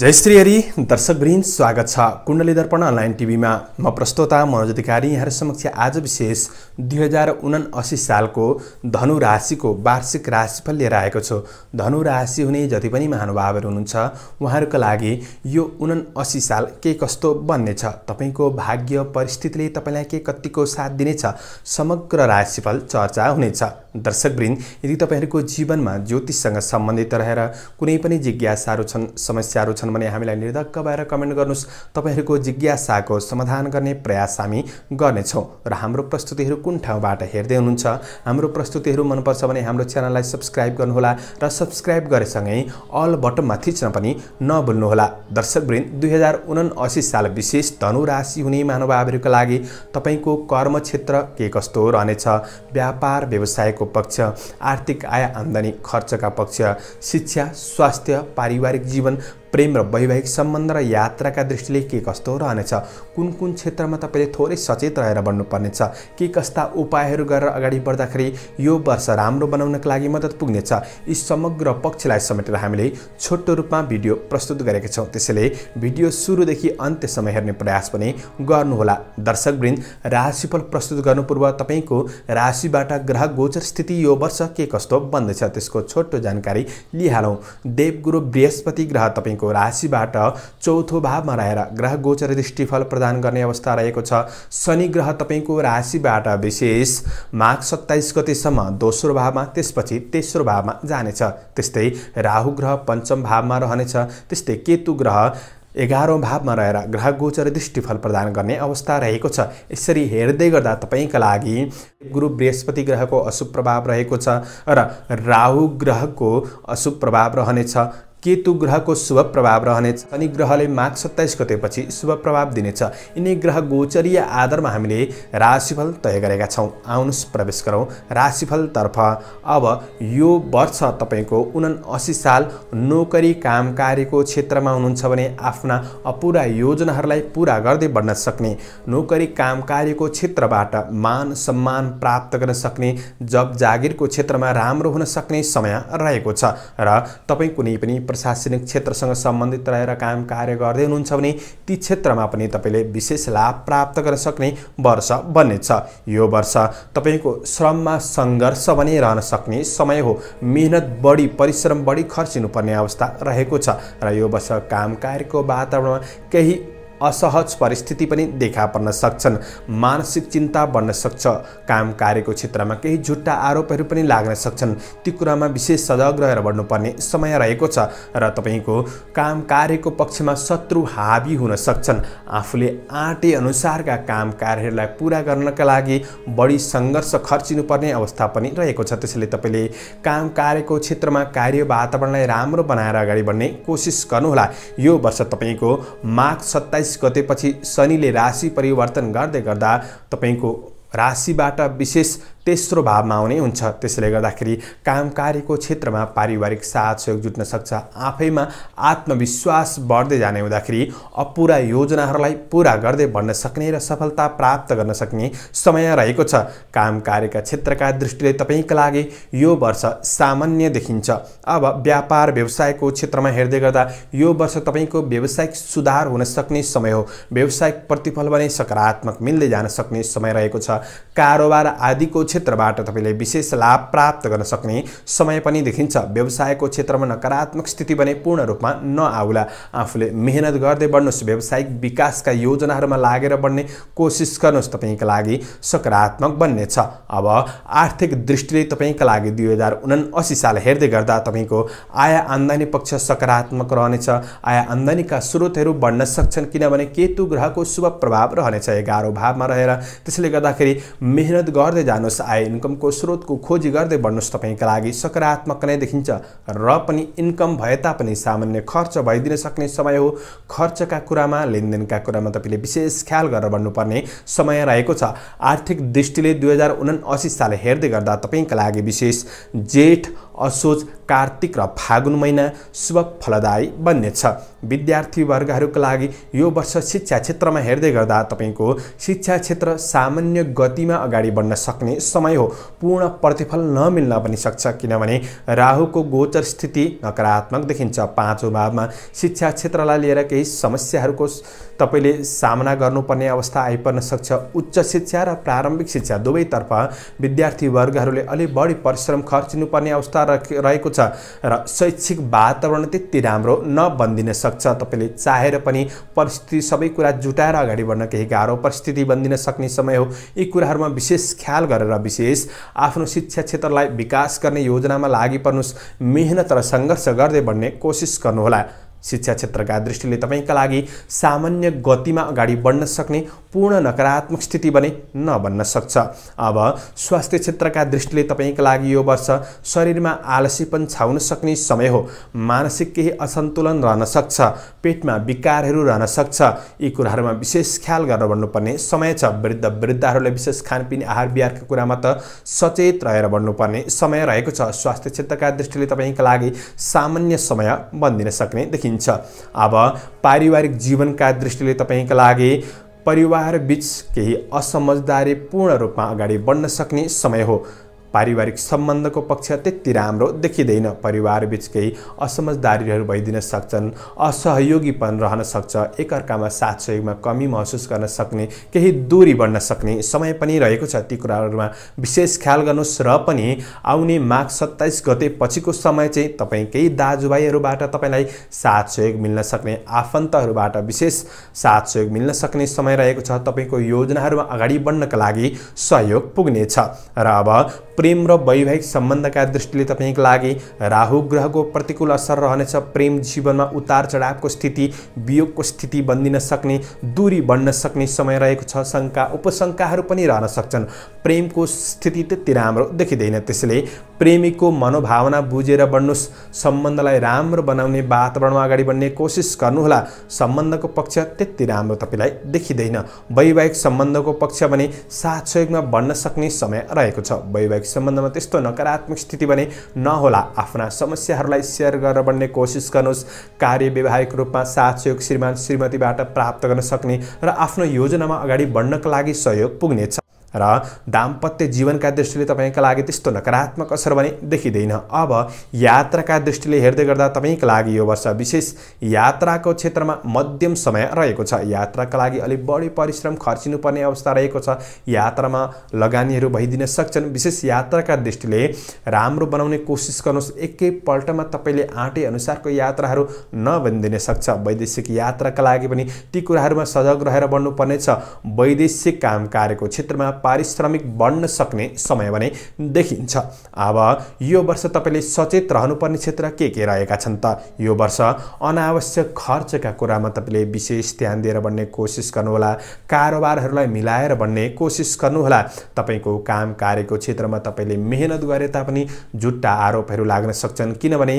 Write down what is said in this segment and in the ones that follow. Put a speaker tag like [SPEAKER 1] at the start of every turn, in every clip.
[SPEAKER 1] जय श्री हरि दर्शकवृन्द स्वागत छ कुण्डली दर्पण अनलाइन टिभीमा म प्रस्तोता मनोज अधिकारी यहाँहरू समक्ष आज विशेष दुई हजार उनाअसी सालको धनु राशिको वार्षिक राशिफल लिएर आएको छु धनु राशि हुने जति पनि महानुभावहरू हुनुहुन्छ उहाँहरूका लागि यो उनाअसी साल के कस्तो बन्नेछ तपाईँको भाग्य परिस्थितिले तपाईँलाई के कत्तिको साथ दिनेछ समग्र राशिफल चर्चा हुनेछ दर्शकवृन्द यदि तपाईँहरूको जीवनमा ज्योतिषसँग सम्बन्धित रहेर कुनै पनि जिज्ञासाहरू छन् समस्याहरू छन् भने हामीलाई निर्धक्क भएर कमेन्ट गर्नुहोस् तपाईँहरूको जिज्ञासाको समाधान गर्ने प्रयास हामी गर्नेछौँ र हाम्रो प्रस्तुतिहरू कुन ठाउँबाट हेर्दै हुनुहुन्छ हाम्रो प्रस्तुतिहरू मनपर्छ भने हाम्रो च्यानललाई सब्सक्राइब गर्नुहोला र सब्सक्राइब गरेसँगै अल बटनमा थिच्न पनि नभुल्नुहोला दर्शकवृन्द दुई हजार साल विशेष धनु राशि हुने महानुभावहरूका लागि तपाईँको क्षेत्र के कस्तो रहनेछ व्यापार व्यवसाय आयको पक्ष आर्थिक आय आम्दानी खर्चका पक्ष शिक्षा स्वास्थ्य पारिवारिक जीवन प्रेम र वैवाहिक सम्बन्ध र यात्राका दृष्टिले के कस्तो रहनेछ कुन कुन क्षेत्रमा तपाईँले थोरै सचेत रहेर बढ्नुपर्नेछ के कस्ता उपायहरू गरेर अगाडि बढ्दाखेरि यो वर्ष राम्रो बनाउनका लागि मद्दत पुग्नेछ यी समग्र पक्षलाई समेटेर हामीले छोटो रूपमा भिडियो प्रस्तुत गरेका छौँ त्यसैले भिडियो सुरुदेखि अन्त्यसम्म हेर्ने प्रयास पनि गर्नुहोला दर्शकवृन्द राशिफल प्रस्तुत गर्नु पूर्व तपाईँको राशिबाट ग्रह गोचर स्थिति यो वर्ष के कस्तो बन्दछ त्यसको छोटो जानकारी लिइहालौँ देवगुरु बृहस्पति ग्रह तपाईँको तपाईँको राशिबाट चौथो भावमा रहेर ग्रह गोचर दृष्टिफल प्रदान गर्ने अवस्था रहेको छ शनि ग्रह तपाईँको राशिबाट विशेष माघ सत्ताइस गतिसम्म दोस्रो भावमा त्यसपछि तेस्रो भावमा जानेछ त्यस्तै राहु ग्रह पञ्चम भावमा रहनेछ त्यस्तै केतु ग्रह एघारौँ भावमा रहेर ग्रह गोचर दृष्टिफल प्रदान गर्ने अवस्था रहेको छ यसरी हेर्दै गर्दा तपाईँका लागि गुरु बृहस्पति ग्रहको अशुभ प्रभाव रहेको छ र राहु ग्रहको अशुभ प्रभाव रहनेछ केतु ग्रहको शुभ प्रभाव रहनेछ शनि ग्रहले माघ सत्ताइस गतेपछि शुभ प्रभाव दिनेछ यिनै ग्रह गोचरीय आधारमा हामीले राशिफल तय गरेका छौँ आउनुहोस् प्रवेश गरौँ राशिफलतर्फ अब यो वर्ष तपाईँको उना असी साल नोकरी काम कार्यको क्षेत्रमा हुनुहुन्छ भने आफ्ना अपुरा योजनाहरूलाई पुरा गर्दै बढ्न सक्ने नोकरी काम कार्यको क्षेत्रबाट मान सम्मान प्राप्त गर्न सक्ने जब जागिरको क्षेत्रमा राम्रो हुन सक्ने समय रहेको छ र तपाईँ कुनै पनि प्रशासनिक क्षेत्रसँग सम्बन्धित रहेर काम कार्य गर्दै हुनुहुन्छ भने ती क्षेत्रमा पनि तपाईँले विशेष लाभ प्राप्त गर्न सक्ने वर्ष बन्नेछ यो वर्ष तपाईँको श्रममा सङ्घर्ष पनि रहन सक्ने समय हो मिहिनेत बढी परिश्रम बढी खर्चिनुपर्ने अवस्था रहेको छ र यो वर्ष काम कार्यको वातावरणमा केही असहज परिस्थिति पनि देखा पर्न सक्छन् मानसिक चिन्ता बढ्न सक्छ काम कार्यको क्षेत्रमा केही झुट्टा आरोपहरू पनि लाग्न सक्छन् ती कुरामा विशेष सजग रहेर बढ्नुपर्ने समय रहेको छ र तपाईँको काम कार्यको पक्षमा शत्रु हावी हुन सक्छन् आफूले आँटे अनुसारका काम कार्यहरूलाई पुरा गर्नका लागि बढी सङ्घर्ष खर्चिनुपर्ने अवस्था पनि रहेको छ त्यसैले तपाईँले काम कार्यको क्षेत्रमा कार्य वातावरणलाई राम्रो बनाएर अगाडि बढ्ने कोसिस गर्नुहोला यो वर्ष तपाईँको माघ सत्ताइस गतेपछि शनिले राशि परिवर्तन गर्दै गर्दा तपाईँको राशिबाट विशेष तेस्रो भावमा आउने हुन्छ त्यसैले गर्दाखेरि कामकारीको क्षेत्रमा पारिवारिक साथ सहयोग जुट्न सक्छ आफैमा आत्मविश्वास बढ्दै जाने हुँदाखेरि अपुरा योजनाहरूलाई पुरा गर्दै बढ्न सक्ने र सफलता प्राप्त गर्न सक्ने समय रहेको छ कामकारीका क्षेत्रका दृष्टिले तपाईँका लागि यो वर्ष सामान्य देखिन्छ अब व्यापार व्यवसायको क्षेत्रमा हेर्दै गर्दा यो वर्ष तपाईँको व्यावसायिक सुधार हुन सक्ने समय हो व्यावसायिक प्रतिफल भने सकारात्मक मिल्दै जान सक्ने समय रहेको छ कारोबार आदिको क्षेत्रबाट तपाईँले विशेष लाभ प्राप्त गर्न सक्ने समय पनि देखिन्छ व्यवसायको क्षेत्रमा नकारात्मक स्थिति भने पूर्ण रूपमा नआउला आफूले मेहनत गर्दै बढ्नुहोस् व्यावसायिक विकासका योजनाहरूमा लागेर बढ्ने कोसिस गर्नुहोस् तपाईँका लागि सकारात्मक बन्नेछ अब आर्थिक दृष्टिले तपाईँका लागि दुई हजार उनासी साल हेर्दै गर्दा तपाईँको आय आम्दानी पक्ष सकारात्मक रहनेछ आय आम्दानीका स्रोतहरू बढ्न सक्छन् किनभने केतु ग्रहको शुभ प्रभाव रहनेछ एघारौँ भावमा रहेर त्यसले गर्दाखेरि मेहनत गर्दै जानुहोस् आय इन्कमको स्रोतको खोजी गर्दै बढ्नुहोस् तपाईँका लागि सकारात्मक नै देखिन्छ र पनि इन्कम भए तापनि सामान्य खर्च भइदिन सक्ने समय हो खर्चका कुरामा लेनदेनका कुरामा तपाईँले विशेष ख्याल गरेर बढ्नुपर्ने समय रहेको छ आर्थिक दृष्टिले दुई हजार असी साल हेर्दै गर्दा तपाईँका लागि विशेष जेठ असोज कार्तिक र फागुन महिना शुभ फलदायी बन्नेछ विद्यार्थीवर्गहरूका लागि यो वर्ष शिक्षा क्षेत्रमा हेर्दै गर्दा तपाईँको शिक्षा क्षेत्र सामान्य गतिमा अगाडि बढ्न सक्ने समय हो पूर्ण प्रतिफल नमिल्न पनि सक्छ किनभने राहुको गोचर स्थिति नकारात्मक देखिन्छ पाँचौँ भावमा शिक्षा क्षेत्रलाई लिएर केही समस्याहरूको तपाईँले सामना गर्नुपर्ने अवस्था आइपर्न सक्छ उच्च शिक्षा र प्रारम्भिक शिक्षा दुवैतर्फ विद्यार्थीवर्गहरूले अलि बढी परिश्रम खर्चिनुपर्ने अवस्था रहेको छ र शैक्षिक वातावरण त्यति राम्रो नबनिदिन सक्छ तपाईँले चाहेर पनि परिस्थिति सबै कुरा जुटाएर अगाडि बढ्न केही गाह्रो परिस्थिति बनिदिन सक्ने समय हो यी कुराहरूमा विशेष ख्याल गरेर विशेष आफ्नो शिक्षा क्षेत्रलाई विकास गर्ने योजनामा लागि पर्नुहोस् मेहनत र सङ्घर्ष गर्दै बढ्ने कोसिस गर्नुहोला शिक्षा क्षेत्रका दृष्टिले तपाईँका लागि सामान्य गतिमा अगाडि बढ्न सक्ने पूर्ण नकारात्मक स्थिति बने नबन्न सक्छ अब स्वास्थ्य क्षेत्रका दृष्टिले तपाईँको लागि यो वर्ष शरीरमा आलसीपन छाउन सक्ने समय हो मानसिक केही असन्तुलन रहन सक्छ पेटमा विकारहरू रहन सक्छ यी कुराहरूमा विशेष ख्याल गर्न भन्नुपर्ने समय छ वृद्ध वृद्धहरूले विशेष खानपिन आहार बिहारको कुरामा त सचेत रहेर भन्नुपर्ने समय रहेको छ स्वास्थ्य क्षेत्रका दृष्टिले तपाईँको लागि सामान्य समय बनिदिन सक्ने देखिन्छ अब पारिवारिक जीवनका दृष्टिले तपाईँको लागि परिवारबीच केही असमझदारीपूर्ण पूर्ण रूपमा अगाडि बढ्न सक्ने समय हो पारिवारिक सम्बन्धको पक्ष त्यति राम्रो देखिँदैन परिवारबीच केही असमझदारीहरू भइदिन सक्छन् असहयोगीपन रहन सक्छ एकअर्कामा साथ सहयोगमा कमी महसुस गर्न सक्ने केही दूरी बढ्न सक्ने समय पनि रहेको छ ती कुराहरूमा विशेष ख्याल गर्नुहोस् र पनि आउने माघ सत्ताइस गते पछिको समय चाहिँ तपाईँ केही दाजुभाइहरूबाट तपाईँलाई साथ सहयोग मिल्न सक्ने आफन्तहरूबाट विशेष साथ सहयोग मिल्न सक्ने समय रहेको छ तपाईँको योजनाहरूमा अगाडि बढ्नका लागि सहयोग पुग्नेछ र अब प्रेम र वैवाहिक सम्बन्धका दृष्टिले तपाईँको लागि राहु ग्रहको प्रतिकूल असर रहनेछ प्रेम जीवनमा उतार चढावको स्थिति वियोगको स्थिति बनिदिन सक्ने दूरी बढ्न सक्ने समय रहेको छ शङ्का उपशङ्काहरू पनि रहन सक्छन् प्रेमको स्थिति त्यति राम्रो देखिँदैन त्यसैले प्रेमीको मनोभावना बुझेर बढ्नुहोस् सम्बन्धलाई राम्रो बनाउने वातावरणमा अगाडि बढ्ने कोसिस गर्नुहोला सम्बन्धको पक्ष त्यति राम्रो तपाईँलाई देखिँदैन वैवाहिक सम्बन्धको पक्ष भने साथ सहयोगमा बढ्न सक्ने समय रहेको छ वैवाहिक सम्बन्धमा त्यस्तो नकारात्मक स्थिति भने नहोला आफ्ना समस्याहरूलाई सेयर गरेर बन्ने कोसिस गर्नुहोस् कार्य व्यवहारिक रूपमा साथ सहयोग श्रीमान श्रीमतीबाट प्राप्त गर्न सक्ने र आफ्नो योजनामा अगाडि बढ्नका लागि सहयोग पुग्नेछ र दाम्पत्य जीवनका दृष्टिले तपाईँका लागि त्यस्तो नकारात्मक असर भने देखिँदैन अब यात्राका दृष्टिले हेर्दै गर्दा तपाईँको लागि यो वर्ष विशेष यात्राको क्षेत्रमा मध्यम समय रहेको छ यात्राका लागि अलिक बढी परिश्रम खर्चिनुपर्ने अवस्था रहेको छ यात्रामा लगानीहरू भइदिन सक्छन् विशेष यात्राका दृष्टिले राम्रो बनाउने कोसिस गर्नुहोस् एकैपल्टमा तपाईँले अनुसारको यात्राहरू नबनिदिन सक्छ वैदेशिक यात्राका लागि पनि ती कुराहरूमा सजग रहेर बढ्नुपर्नेछ वैदेशिक काम कार्यको क्षेत्रमा पारिश्रमिक बढ्न सक्ने समय भने देखिन्छ अब यो वर्ष तपाईँले सचेत रहनुपर्ने क्षेत्र के के रहेका छन् त यो वर्ष अनावश्यक खर्चका कुरामा तपाईँले विशेष ध्यान दिएर बन्ने कोसिस गर्नुहोला कारोबारहरूलाई मिलाएर बन्ने कोसिस गर्नुहोला तपाईँको काम कार्यको क्षेत्रमा तपाईँले मेहनत गरे तापनि जुट्टा आरोपहरू लाग्न सक्छन् किनभने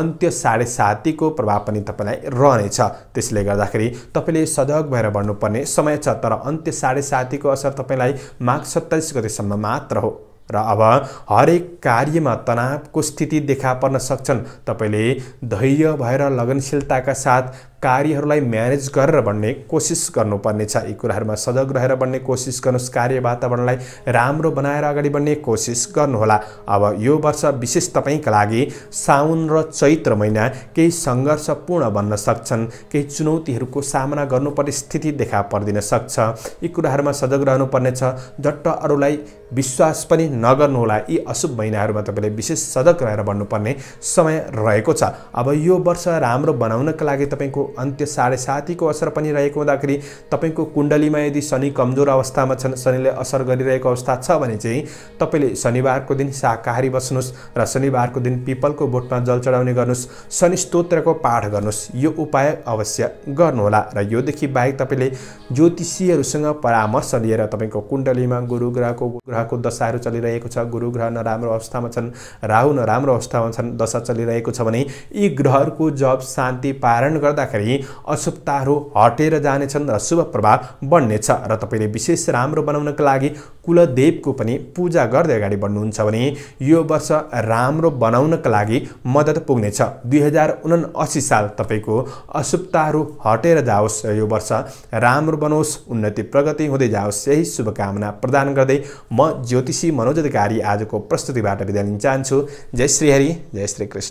[SPEAKER 1] अन्त्य साढे सातीको प्रभाव पनि तपाईँलाई रहनेछ त्यसले गर्दाखेरि तपाईँले सजग भएर बढ्नुपर्ने समय छ तर अन्त्य साढे सातीको असर तपाईँलाई माघ सत्ताइस गतेसम्म मात्र हो र अब हरेक कार्यमा तनावको स्थिति देखा पर्न सक्छन् तपाईँले धैर्य भएर लगनशीलताका साथ कार्यहरूलाई म्यानेज गरेर भन्ने कोसिस गर्नुपर्ने छ यी कुराहरूमा सजग रहेर बन्ने कोसिस गर्नुहोस् कार्य वातावरणलाई राम्रो बनाएर अगाडि बढ्ने कोसिस गर्नुहोला अब यो वर्ष विशेष तपाईँका लागि साउन र चैत्र महिना केही सङ्घर्षपूर्ण बन्न सक्छन् केही चुनौतीहरूको सामना गर्नुपर्ने स्थिति देखा पर्दिन सक्छ यी कुराहरूमा सजग रहनुपर्नेछ झट्ट अरूलाई विश्वास पनि नगर्नुहोला यी अशुभ महिनाहरूमा तपाईँले विशेष सजग रहेर बन्नुपर्ने समय रहेको छ अब यो वर्ष राम्रो बनाउनका लागि तपाईँको अन्त्य साढे सातीको असर पनि रहेको हुँदाखेरि तपाईँको कुण्डलीमा यदि शनि कमजोर अवस्थामा छन् शनिले असर गरिरहेको अवस्था छ भने चाहिँ तपाईँले शनिबारको दिन शाकाहारी बस्नुहोस् र शनिबारको दिन पिपलको बोटमा जल चढाउने गर्नुहोस् शनि स्तोत्रको पाठ गर्नुहोस् यो उपाय अवश्य गर्नुहोला र योदेखि बाहेक तपाईँले ज्योतिषीहरूसँग परामर्श लिएर तपाईँको कुण्डलीमा गुरु ग्रहको ग्रहको दशाहरू चलिरहेको छ गुरु ग्रह नराम्रो अवस्थामा छन् राहु नराम्रो अवस्थामा छन् दशा चलिरहेको छ भने यी ग्रहहरूको जप शान्ति पारण गर्दाखेरि चाहिँ अशुभताहरू हटेर जानेछन् र शुभ प्रभाव बढ्नेछ र तपाईँले विशेष राम्रो बनाउनका लागि कुलदेवको पनि पूजा गर्दै अगाडि बढ्नुहुन्छ भने यो वर्ष राम्रो बनाउनका लागि मद्दत पुग्नेछ दुई हजार उनाअसी साल तपाईँको अशुभताहरू हटेर जाओस् र यो वर्ष राम्रो बनोस् उन्नति प्रगति हुँदै जाओस् यही शुभकामना प्रदान गर्दै म ज्योतिषी मनोज अधिकारी आजको प्रस्तुतिबाट बिदा लिन चाहन्छु जय श्री हरि जय श्री कृष्ण